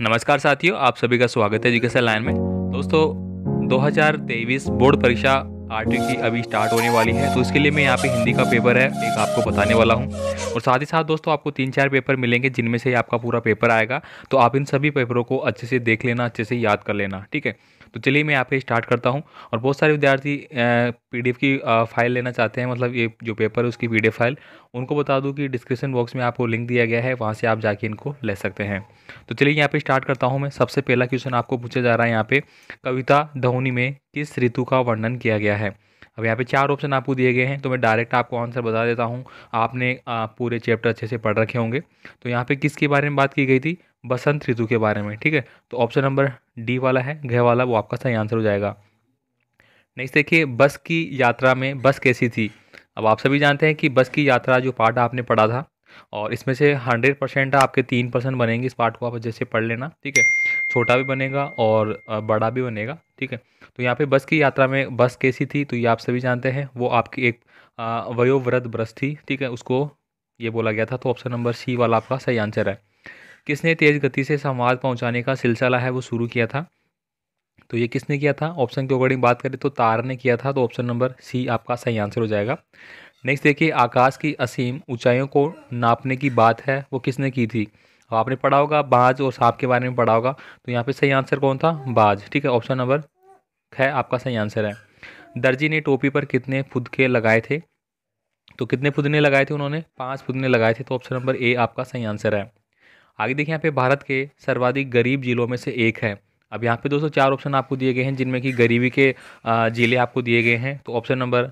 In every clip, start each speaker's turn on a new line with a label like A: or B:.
A: नमस्कार साथियों आप सभी का स्वागत है एजुकेशन लाइन में दोस्तों 2023 बोर्ड परीक्षा आर की अभी स्टार्ट होने वाली है तो इसके लिए मैं यहाँ पे हिंदी का पेपर है एक आपको बताने वाला हूँ और साथ ही साथ दोस्तों आपको तीन चार पेपर मिलेंगे जिनमें से आपका पूरा पेपर आएगा तो आप इन सभी पेपरों को अच्छे से देख लेना अच्छे से याद कर लेना ठीक है तो चलिए मैं यहाँ पे स्टार्ट करता हूँ और बहुत सारे विद्यार्थी पी की फ़ाइल लेना चाहते हैं मतलब ये जो पेपर है उसकी पी फाइल उनको बता दूँ कि डिस्क्रिप्शन बॉक्स में आपको लिंक दिया गया है वहाँ से आप जाके इनको ले सकते हैं तो चलिए यहाँ पर स्टार्ट करता हूँ मैं सबसे पहला क्वेश्चन आपको पूछा जा रहा है यहाँ पर कविता धोनी में किस ऋतु का वर्णन किया गया है अब यहाँ पे चार ऑप्शन आपको दिए गए हैं तो मैं डायरेक्ट आपको आंसर बता देता हूँ आपने पूरे चैप्टर अच्छे से पढ़ रखे होंगे तो यहाँ पे किसके बारे में बात की गई थी बसंत ऋतु के बारे में ठीक है तो ऑप्शन नंबर डी वाला है घ वाला वो आपका सही आंसर हो जाएगा नेक्स्ट देखिए बस की यात्रा में बस कैसी थी अब आप सभी जानते हैं कि बस की यात्रा जो पार्ट आपने पढ़ा था और इसमें से हंड्रेड परसेंट आपके तीन परसेंट बनेंगे इस पार्ट को आप जैसे पढ़ लेना ठीक है छोटा भी बनेगा और बड़ा भी बनेगा ठीक है तो यहाँ पे बस की यात्रा में बस कैसी थी तो ये आप सभी जानते हैं वो आपकी एक वयोवृद्ध ब्रस थी ठीक है उसको ये बोला गया था तो ऑप्शन नंबर सी वाला आपका सही आंसर है किसने तेज़ गति से संवाद पहुँचाने का सिलसिला है वो शुरू किया था तो ये किसने किया था ऑप्शन के अकॉर्डिंग बात करें तो तार ने किया था तो ऑप्शन नंबर सी आपका सही आंसर हो जाएगा नेक्स्ट देखिए आकाश की असीम ऊंचाइयों को नापने की बात है वो किसने की थी और आपने पढ़ा होगा बाज और सांप के बारे में पढ़ा होगा तो यहाँ पे सही आंसर कौन था बाज ठीक है ऑप्शन नंबर है आपका सही आंसर है दर्जी ने टोपी पर कितने फुदके लगाए थे तो कितने फुदने लगाए थे उन्होंने पाँच फुदने लगाए थे तो ऑप्शन नंबर ए आपका सही आंसर है आगे देखिए यहाँ पे भारत के सर्वाधिक गरीब जिलों में से एक है अब यहाँ पे दोस्तों चार ऑप्शन आपको दिए गए हैं जिनमें कि गरीबी के ज़िले आपको दिए गए हैं तो ऑप्शन नंबर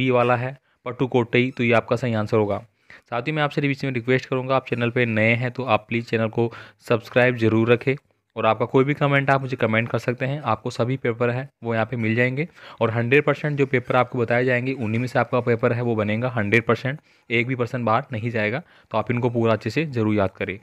A: बी वाला है पट्टुकोटई तो ये आपका सही आंसर होगा साथ ही मैं आपसे बीच में रिक्वेस्ट करूँगा आप चैनल पर नए हैं तो आप प्लीज़ चैनल को सब्सक्राइब जरूर रखें और आपका कोई भी कमेंट आप मुझे कमेंट कर सकते हैं आपको सभी पेपर है वो यहाँ पे मिल जाएंगे और 100 परसेंट जो पेपर आपको बताए जाएंगे उन्हीं में से आपका पेपर है वो बनेगा 100 परसेंट एक भी परसेंट बाहर नहीं जाएगा तो आप इनको पूरा अच्छे से ज़रूर याद करें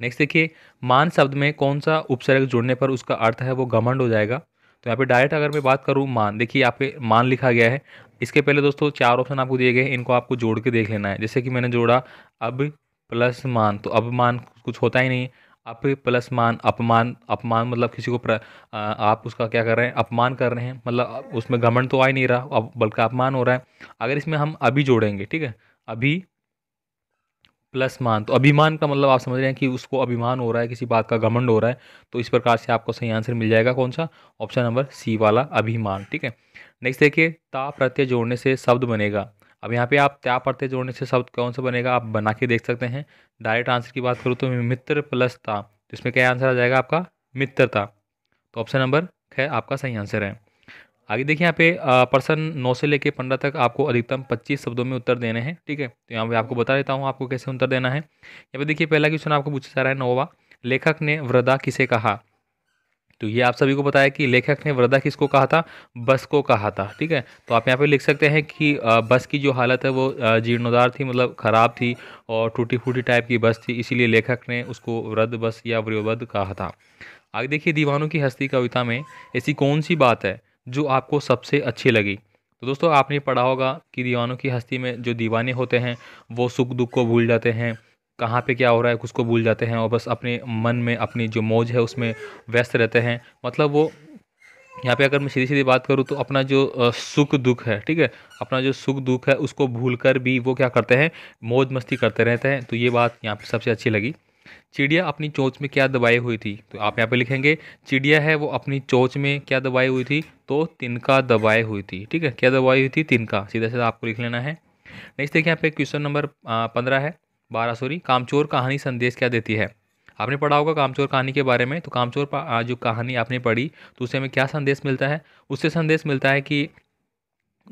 A: नेक्स्ट देखिए मान शब्द में कौन सा उपसर्ग जुड़ने पर उसका अर्थ है वो घमंड हो जाएगा तो यहाँ पे डायरेक्ट अगर मैं बात करूँ मान देखिए यहाँ पे मान लिखा गया है इसके पहले दोस्तों चार ऑप्शन आपको दिए गए इनको आपको जोड़ के देख लेना है जैसे कि मैंने जोड़ा अब प्लस मान तो अब मान कुछ होता ही नहीं अप प्लस मान अपमान अपमान मतलब किसी को आ, आप उसका क्या कर रहे हैं अपमान कर रहे हैं मतलब उसमें घमंड तो आ ही नहीं रहा अब बल्कि अपमान हो रहा है अगर इसमें हम अभी जोड़ेंगे ठीक है अभी प्लस मान तो अभिमान का मतलब आप समझ रहे हैं कि उसको अभिमान हो रहा है किसी बात का घमंड हो रहा है तो इस प्रकार से आपको सही आंसर मिल जाएगा कौन सा ऑप्शन नंबर सी वाला अभिमान ठीक है नेक्स्ट देखिए ता प्रत्यय जोड़ने से शब्द बनेगा अब यहाँ पे आप त्या प्रत्यय जोड़ने से शब्द कौन सा बनेगा आप बना के देख सकते हैं डायरेक्ट आंसर की बात करूँ तो मित्र प्लस ता तो इसमें क्या आंसर आ जाएगा आपका मित्रता तो ऑप्शन नंबर खैर आपका सही आंसर है आगे देखिए यहाँ पे पर्सन नौ से लेके पंद्रह तक आपको अधिकतम पच्चीस शब्दों में उत्तर देने हैं ठीक है तो यहाँ पे आपको बता देता हूँ आपको कैसे उत्तर देना है यहाँ पे देखिए पहला क्वेश्चन आपको पूछा जा रहा है नोवा लेखक ने वृद्धा किसे कहा तो ये आप सभी को पता है कि लेखक ने वृद्धा किसको कहा था बस को कहा था ठीक है तो आप यहाँ पे लिख सकते हैं कि बस की जो हालत है वो जीर्णोद्धार थी मतलब ख़राब थी और टूटी फूटी टाइप की बस थी इसीलिए लेखक ने उसको वृद्ध बस या वृद्ध कहा था आगे देखिए दीवानों की हस्ती कविता में ऐसी कौन सी बात है जो आपको सबसे अच्छी लगी तो दोस्तों आपने पढ़ा होगा कि दीवानों की हस्ती में जो दीवाने होते हैं वो सुख दुख को भूल जाते हैं कहाँ पे क्या हो रहा है उसको भूल जाते हैं और बस अपने मन में अपनी जो मौज है उसमें व्यस्त रहते हैं मतलब वो यहाँ पे अगर मैं सीधी सीधी बात करूँ तो अपना जो सुख दुख है ठीक है अपना जो सुख दुख है उसको भूल कर भी वो क्या करते हैं मौज मस्ती करते रहते हैं तो ये बात यहाँ पर सबसे अच्छी लगी चिड़िया अपनी चोंच में क्या दबाई हुई थी तो आप यहाँ पे लिखेंगे चिड़िया है वो अपनी चोंच में क्या दबाई हुई थी तो तिनका दबाई हुई थी ठीक है क्या दबाई हुई थी तिनका सीधा सीधा आपको लिख लेना है नेक्स्ट देखिए यहाँ पे क्वेश्चन नंबर पंद्रह है बारह सॉरी कामचोर कहानी संदेश क्या देती है आपने पढ़ा होगा कामचोर कहानी के बारे में तो कामचोर जो कहानी आपने पढ़ी तो उससे हमें क्या संदेश मिलता है उससे संदेश मिलता है कि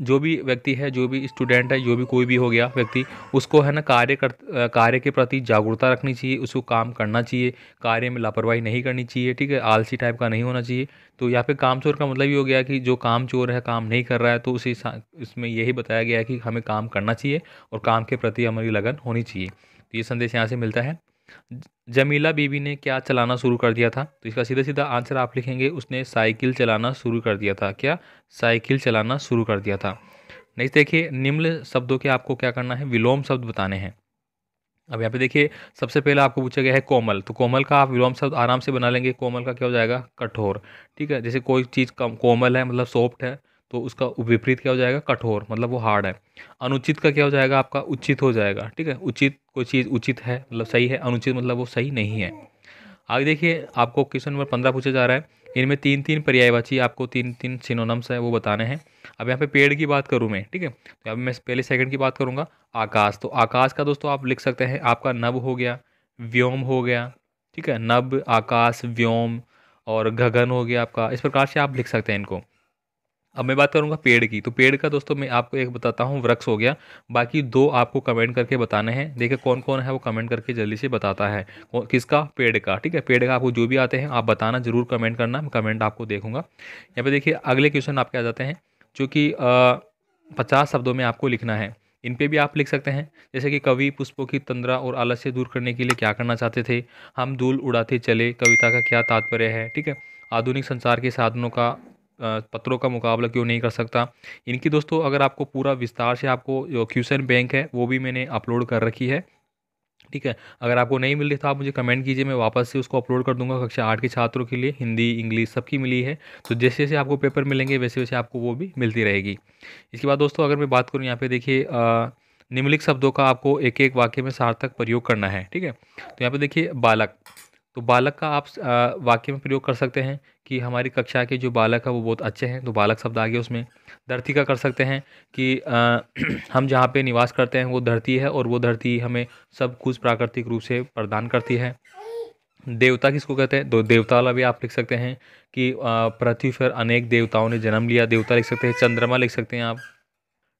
A: जो भी व्यक्ति है जो भी स्टूडेंट है जो भी कोई भी हो गया व्यक्ति उसको है ना कार्य कर कार्य के प्रति जागरूकता रखनी चाहिए उसको काम करना चाहिए कार्य में लापरवाही नहीं करनी चाहिए ठीक है आलसी टाइप का नहीं होना चाहिए तो यहाँ पे काम चोर का मतलब ये हो गया कि जो काम चोर है काम नहीं कर रहा है तो उसे इसमें यही बताया गया है कि हमें काम करना चाहिए और काम के प्रति हमारी लगन होनी चाहिए तो ये संदेश यहाँ से मिलता है जमीला बीबी ने क्या चलाना शुरू कर दिया था तो इसका सीधा सीधा आंसर आप लिखेंगे उसने साइकिल चलाना शुरू कर दिया था क्या साइकिल चलाना शुरू कर दिया था नेक्स्ट देखिए निम्न शब्दों के आपको क्या करना है विलोम शब्द बताने हैं अब यहाँ पे देखिए सबसे पहले आपको पूछा गया है कोमल तो कोमल का आप विलोम शब्द आराम से बना लेंगे कोमल का क्या हो जाएगा कठोर ठीक है जैसे कोई चीज़ कम कोमल है मतलब सॉफ्ट है तो उसका विपरीत क्या हो जाएगा कठोर मतलब वो हार्ड है अनुचित का क्या हो जाएगा आपका उचित हो जाएगा ठीक है उचित कोई चीज़ उचित है मतलब सही है अनुचित मतलब वो सही नहीं है आगे देखिए आपको क्वेश्चन नंबर पंद्रह पूछा जा रहा है इनमें तीन तीन पर्यायवाची आपको तीन तीन सिनोनम्स है वो बताने हैं अब यहाँ पे पेड़ की बात करूँ मैं ठीक है तो अब मैं पहले सेकंड की बात करूँगा आकाश तो आकाश का दोस्तों आप लिख सकते हैं आपका नभ हो गया व्योम हो गया ठीक है नभ आकाश व्योम और गगन हो गया आपका इस प्रकार से आप लिख सकते हैं इनको अब मैं बात करूँगा पेड़ की तो पेड़ का दोस्तों मैं आपको एक बताता हूँ वृक्ष हो गया बाकी दो आपको कमेंट करके बताने हैं देखिए कौन कौन है वो कमेंट करके जल्दी से बताता है किसका पेड़ का ठीक है पेड़ का आपको जो भी आते हैं आप बताना ज़रूर कमेंट करना मैं कमेंट आपको देखूंगा यहाँ पर देखिए अगले क्वेश्चन आपके आ जाते हैं जो कि पचास शब्दों में आपको लिखना है इन पे भी आप लिख सकते हैं जैसे कि कवि पुष्पों की तंद्रा और आलस्य दूर करने के लिए क्या करना चाहते थे हम धूल उड़ाते चले कविता का क्या तात्पर्य है ठीक है आधुनिक संसार के साधनों का पत्रों का मुकाबला क्यों नहीं कर सकता इनकी दोस्तों अगर आपको पूरा विस्तार से आपको जो क्यूसन बैंक है वो भी मैंने अपलोड कर रखी है ठीक है अगर आपको नहीं मिल रही तो आप मुझे कमेंट कीजिए मैं वापस से उसको अपलोड कर दूंगा कक्षा आठ के छात्रों के लिए हिंदी इंग्लिश सबकी मिली है तो जैसे जैसे आपको पेपर मिलेंगे वैसे वैसे आपको वो भी मिलती रहेगी इसके बाद दोस्तों अगर मैं बात करूँ यहाँ पे देखिए निम्नलिखित शब्दों का आपको एक एक वाक्य में सार्थक प्रयोग करना है ठीक है तो यहाँ पर देखिए बालक तो बालक का आप वाक्य में प्रयोग कर सकते हैं कि हमारी कक्षा के जो बालक है वो बहुत अच्छे हैं तो बालक शब्द आ गया उसमें धरती का कर सकते हैं कि आ, हम जहाँ पे निवास करते हैं वो धरती है और वो धरती हमें सब कुछ प्राकृतिक रूप से प्रदान करती है देवता किसको कहते हैं तो देवता वाला भी आप लिख सकते हैं कि पृथ्वी पर अनेक देवताओं ने जन्म लिया देवता लिख सकते हैं चंद्रमा लिख सकते हैं आप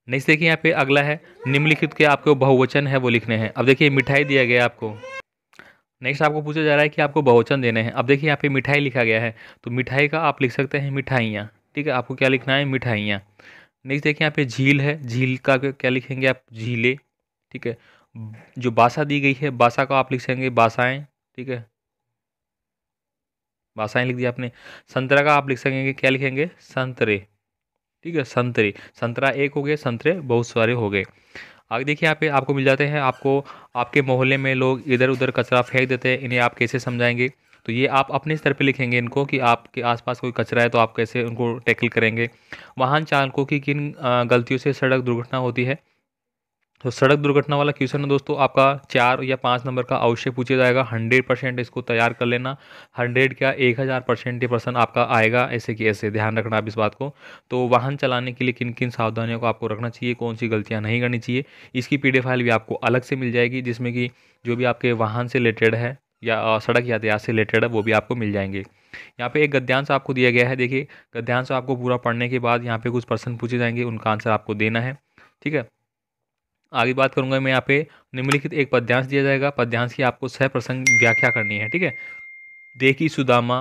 A: नेक्स्ट देखिए यहाँ पे अगला है निम्नलिखित के आपको बहुवचन है वो लिखने हैं अब देखिए मिठाई दिया गया आपको नेक्स्ट आपको पूछा जा रहा है कि आपको बहुवचन देने हैं अब देखिए यहाँ पे मिठाई लिखा गया है तो मिठाई का आप लिख सकते हैं मिठाइयाँ ठीक है आपको क्या लिखना है मिठाइयाँ नेक्स्ट देखिए यहाँ पे झील है झील का क्या लिखेंगे आप झीले ठीक है जो बासा दी गई है बासा का आप लिखेंगे बासाएँ ठीक है बासाएँ लिख दिया आपने संतरा का आप लिख सकेंगे क्या लिखेंगे संतरे ठीक है संतरे संतरा एक हो गया संतरे बहुत सारे हो गए आगे देखिए यहाँ पे आपको मिल जाते हैं आपको आपके मोहल्ले में लोग इधर उधर कचरा फेंक देते हैं इन्हें आप कैसे समझाएंगे तो ये आप अपने स्तर पे लिखेंगे इनको कि आपके आसपास कोई कचरा है तो आप कैसे उनको टैकल करेंगे वाहन चालकों की किन गलतियों से सड़क दुर्घटना होती है तो सड़क दुर्घटना वाला क्वेश्चन है दोस्तों आपका चार या पाँच नंबर का अवश्य पूछा जाएगा हंड्रेड परसेंट इसको तैयार कर लेना हंड्रेड क्या एक हज़ार परसेंट ये पर्सन आपका आएगा ऐसे कि ऐसे ध्यान रखना आप इस बात को तो वाहन चलाने के लिए किन किन सावधानियों को आपको रखना चाहिए कौन सी गलतियाँ नहीं करनी चाहिए इसकी पी फाइल भी आपको अलग से मिल जाएगी जिसमें कि जो भी आपके वाहन से रिलेटेड है या सड़क यातायात से रिलेटेड है वो भी आपको मिल जाएंगे यहाँ पे एक गद्यांश आपको दिया गया है देखिए गद्यांश आपको पूरा पढ़ने के बाद यहाँ पे कुछ प्रश्न पूछे जाएंगे उनका आंसर आपको देना है ठीक है आगे बात करूँगा मैं यहाँ पे निम्नलिखित एक पद्यांश दिया जाएगा पद्यांश की आपको सह प्रसंग व्याख्या करनी है ठीक है देखी सुदामा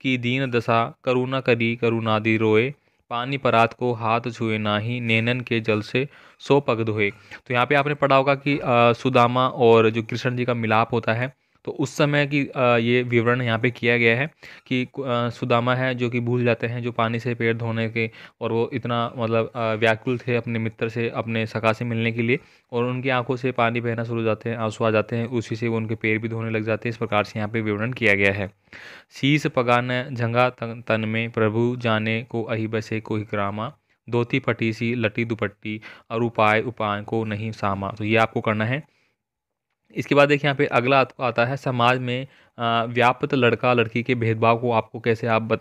A: की दीन दशा करुणा करी करुणादि रोए पानी परात को हाथ छुए ना ही नैनन के जल से सो पग धोए तो यहाँ पे आपने पढ़ा होगा कि आ, सुदामा और जो कृष्ण जी का मिलाप होता है तो उस समय की ये विवरण यहाँ पे किया गया है कि सुदामा है जो कि भूल जाते हैं जो पानी से पेड़ धोने के और वो इतना मतलब व्याकुल थे अपने मित्र से अपने सका से मिलने के लिए और उनकी आंखों से पानी बहना शुरू हो जाते हैं आंसू आ जाते हैं उसी से वो उनके पेड़ भी धोने लग जाते हैं इस प्रकार से यहाँ पे विवरण किया गया है शीस पगान झंगा तन में प्रभु जाने को अहिबसे को हिकरामा धोती सी लटी दुपट्टी और उपाय उपाय को नहीं सामा तो ये आपको करना है इसके बाद देखिए यहाँ पे अगला आपको आता है समाज में व्याप्त लड़का लड़की के भेदभाव को आपको कैसे आप बत,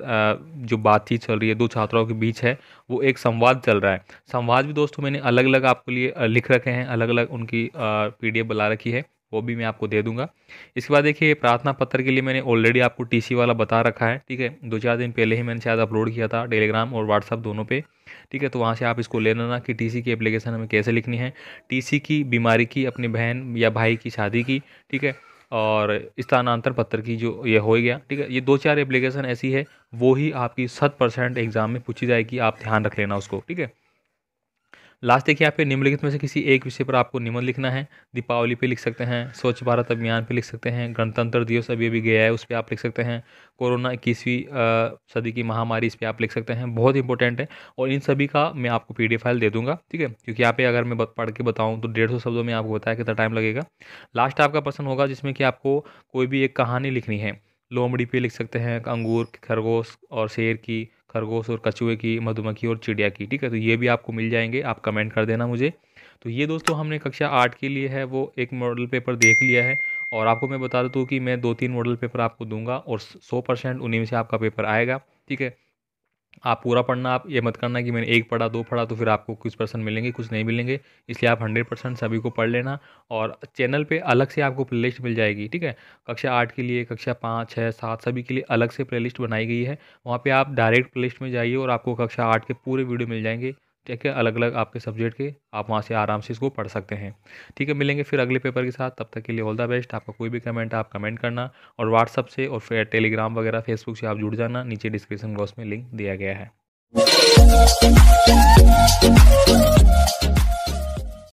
A: जो बातचीत चल रही है दो छात्राओं के बीच है वो एक संवाद चल रहा है संवाद भी दोस्तों मैंने अलग अलग आपके लिए लिख रखे हैं अलग अलग उनकी पी डी एफ बना रखी है वो भी मैं आपको दे दूंगा इसके बाद देखिए प्रार्थना पत्र के लिए मैंने ऑलरेडी आपको टीसी वाला बता रखा है ठीक है दो चार दिन पहले ही मैंने शायद अपलोड किया था टेलीग्राम और व्हाट्सअप दोनों पे ठीक है तो वहाँ से आप इसको ले लेना कि टीसी की एप्लीकेशन हमें कैसे लिखनी है टीसी की बीमारी की अपनी बहन या भाई की शादी की ठीक है और स्थानांतर पत्र की जो ये हो गया ठीक है ये दो चार एप्लीकेशन ऐसी है वो ही आपकी शत परसेंट एग्ज़ाम में पूछी जाएगी आप ध्यान रख लेना उसको ठीक है लास्ट देखिए यहाँ पे निम्नलिखित में से किसी एक विषय पर आपको निबंध लिखना है दीपावली पे लिख सकते हैं स्वच्छ भारत अभियान पे लिख सकते हैं गणतंत्र दिवस अभी अभी गया है उस पर आप लिख सकते हैं कोरोना इक्कीसवीं सदी की महामारी इस पर आप लिख सकते हैं बहुत इंपॉर्टेंट है और इन सभी का मैं आपको पी फाइल दे दूँगा ठीक है क्योंकि यहाँ पे अगर मैं पढ़ के बताऊँ तो डेढ़ शब्दों में आपको बताया कितना टाइम लगेगा लास्ट आपका पर्सन होगा जिसमें कि आपको कोई भी एक कहानी लिखनी है लोमड़ी पे लिख सकते हैं अंगूर खरगोश और शेर की खरगोश और कछुए की मधुमक्खी और चिड़िया की ठीक है तो ये भी आपको मिल जाएंगे आप कमेंट कर देना मुझे तो ये दोस्तों हमने कक्षा आठ के लिए है वो एक मॉडल पेपर देख लिया है और आपको मैं बता दूँ कि मैं दो तीन मॉडल पेपर आपको दूंगा और सौ परसेंट उन्हीं में से आपका पेपर आएगा ठीक है आप पूरा पढ़ना आप ये मत करना कि मैंने एक पढ़ा दो पढ़ा तो फिर आपको कुछ पर्सन मिलेंगे कुछ नहीं मिलेंगे इसलिए आप हंड्रेड परसेंट सभी को पढ़ लेना और चैनल पे अलग से आपको प्लेलिस्ट मिल जाएगी ठीक है कक्षा आठ के लिए कक्षा पाँच छः सात सभी के लिए अलग से प्लेलिस्ट बनाई गई है वहाँ पर आप डायरेक्ट प्ले में जाइए और आपको कक्षा आठ के पूरे वीडियो मिल जाएंगे ठीक है अलग अलग आपके सब्जेक्ट के आप वहाँ से आराम से इसको पढ़ सकते हैं ठीक है मिलेंगे फिर अगले पेपर के साथ तब तक के लिए ऑल द बेस्ट आपका कोई भी कमेंट आप कमेंट करना और व्हाट्सअप से और फिर टेलीग्राम वगैरह फेसबुक से आप जुड़ जाना नीचे डिस्क्रिप्शन बॉक्स में लिंक दिया गया है